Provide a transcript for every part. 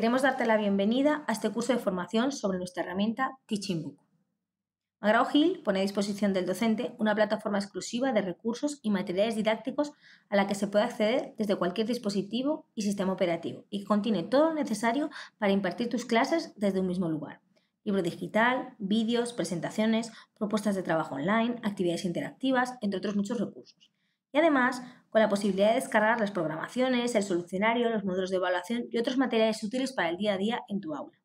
Queremos darte la bienvenida a este curso de formación sobre nuestra herramienta Teaching Book. Hill pone a disposición del docente una plataforma exclusiva de recursos y materiales didácticos a la que se puede acceder desde cualquier dispositivo y sistema operativo y que contiene todo lo necesario para impartir tus clases desde un mismo lugar. Libro digital, vídeos, presentaciones, propuestas de trabajo online, actividades interactivas, entre otros muchos recursos y además con la posibilidad de descargar las programaciones, el solucionario, los módulos de evaluación y otros materiales útiles para el día a día en tu aula.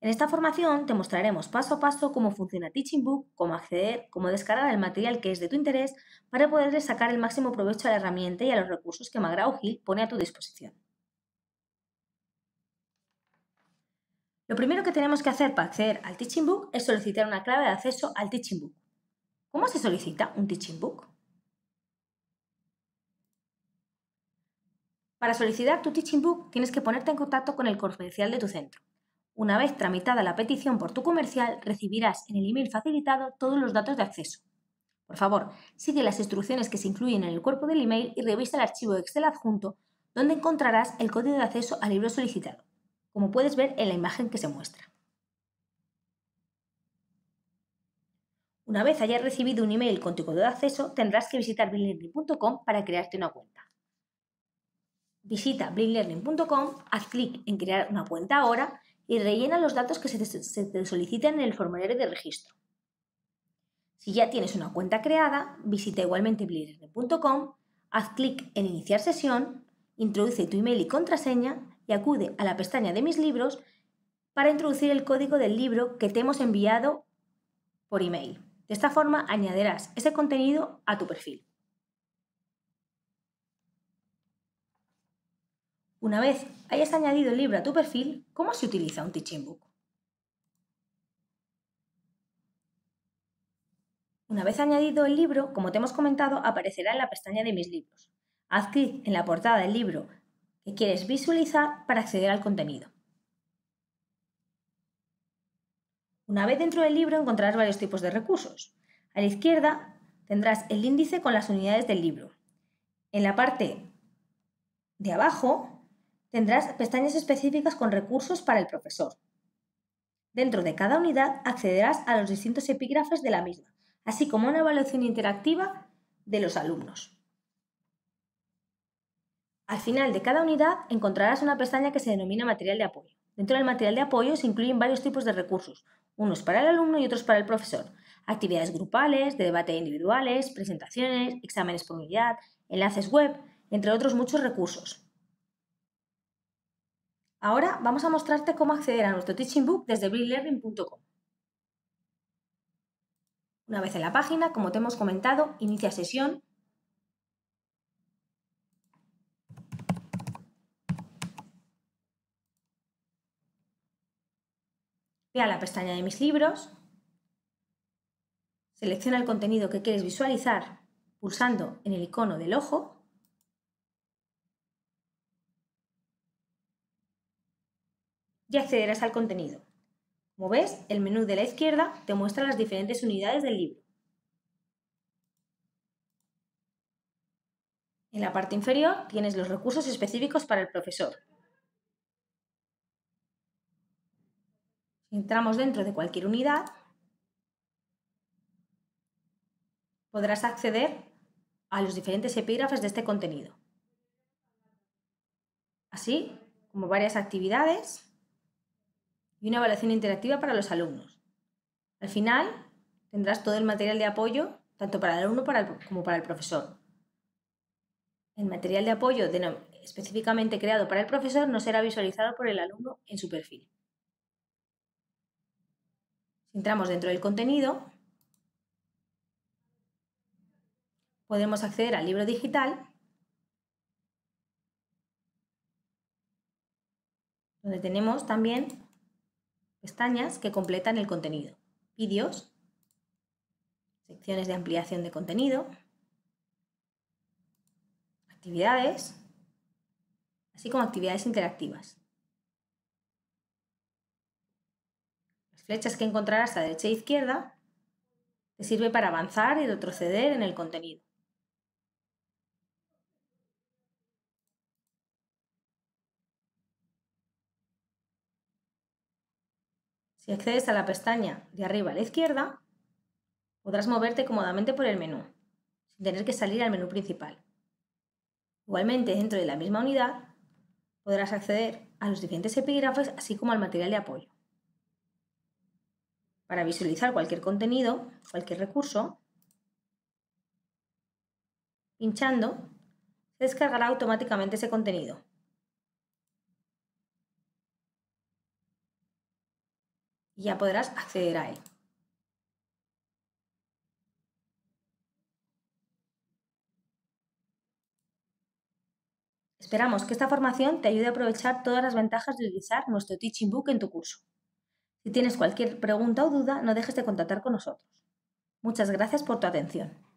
En esta formación te mostraremos paso a paso cómo funciona Teaching Book, cómo acceder, cómo descargar el material que es de tu interés para poder sacar el máximo provecho a la herramienta y a los recursos que mcgraw pone a tu disposición. Lo primero que tenemos que hacer para acceder al Teaching Book es solicitar una clave de acceso al Teaching Book. ¿Cómo se solicita un Teaching Book? Para solicitar tu Teaching Book tienes que ponerte en contacto con el comercial de tu centro. Una vez tramitada la petición por tu comercial, recibirás en el email facilitado todos los datos de acceso. Por favor, sigue las instrucciones que se incluyen en el cuerpo del email y revisa el archivo Excel adjunto, donde encontrarás el código de acceso al libro solicitado, como puedes ver en la imagen que se muestra. Una vez hayas recibido un email con tu código de acceso, tendrás que visitar bilingue.com para crearte una cuenta visita blindlearning.com, haz clic en crear una cuenta ahora y rellena los datos que se te, solicitan en el formulario de registro. Si ya tienes una cuenta creada, visita igualmente blindlearning.com, haz clic en iniciar sesión, introduce tu email y contraseña y acude a la pestaña de mis libros para introducir el código del libro que te hemos enviado por email. De esta forma añadirás ese contenido a tu perfil. Una vez hayas añadido el libro a tu perfil, ¿cómo se utiliza un teaching book? Una vez añadido el libro, como te hemos comentado, aparecerá en la pestaña de Mis libros. Haz clic en la portada del libro que quieres visualizar para acceder al contenido. Una vez dentro del libro encontrarás varios tipos de recursos. A la izquierda tendrás el índice con las unidades del libro. En la parte de abajo Tendrás pestañas específicas con recursos para el profesor. Dentro de cada unidad accederás a los distintos epígrafes de la misma, así como una evaluación interactiva de los alumnos. Al final de cada unidad encontrarás una pestaña que se denomina material de apoyo. Dentro del material de apoyo se incluyen varios tipos de recursos, unos para el alumno y otros para el profesor. Actividades grupales, de debate individuales, presentaciones, exámenes por unidad, enlaces web, entre otros muchos recursos. Ahora vamos a mostrarte cómo acceder a nuestro Teaching Book desde BrillLearning.com. Una vez en la página, como te hemos comentado, inicia sesión. Ve a la pestaña de mis libros. Selecciona el contenido que quieres visualizar pulsando en el icono del ojo y accederás al contenido. Como ves, el menú de la izquierda te muestra las diferentes unidades del libro. En la parte inferior tienes los recursos específicos para el profesor. entramos dentro de cualquier unidad, podrás acceder a los diferentes epígrafes de este contenido. Así como varias actividades y una evaluación interactiva para los alumnos. Al final, tendrás todo el material de apoyo, tanto para el alumno como para el profesor. El material de apoyo específicamente creado para el profesor no será visualizado por el alumno en su perfil. Si entramos dentro del contenido, podemos acceder al libro digital, donde tenemos también pestañas que completan el contenido. Vídeos, secciones de ampliación de contenido, actividades, así como actividades interactivas. Las flechas que encontrarás a derecha e izquierda te sirve para avanzar y retroceder en el contenido. Si accedes a la pestaña de arriba a la izquierda, podrás moverte cómodamente por el menú, sin tener que salir al menú principal. Igualmente, dentro de la misma unidad, podrás acceder a los diferentes epígrafes, así como al material de apoyo. Para visualizar cualquier contenido, cualquier recurso, pinchando, se descargará automáticamente ese contenido, y ya podrás acceder a él. Esperamos que esta formación te ayude a aprovechar todas las ventajas de utilizar nuestro Teaching Book en tu curso. Si tienes cualquier pregunta o duda, no dejes de contactar con nosotros. Muchas gracias por tu atención.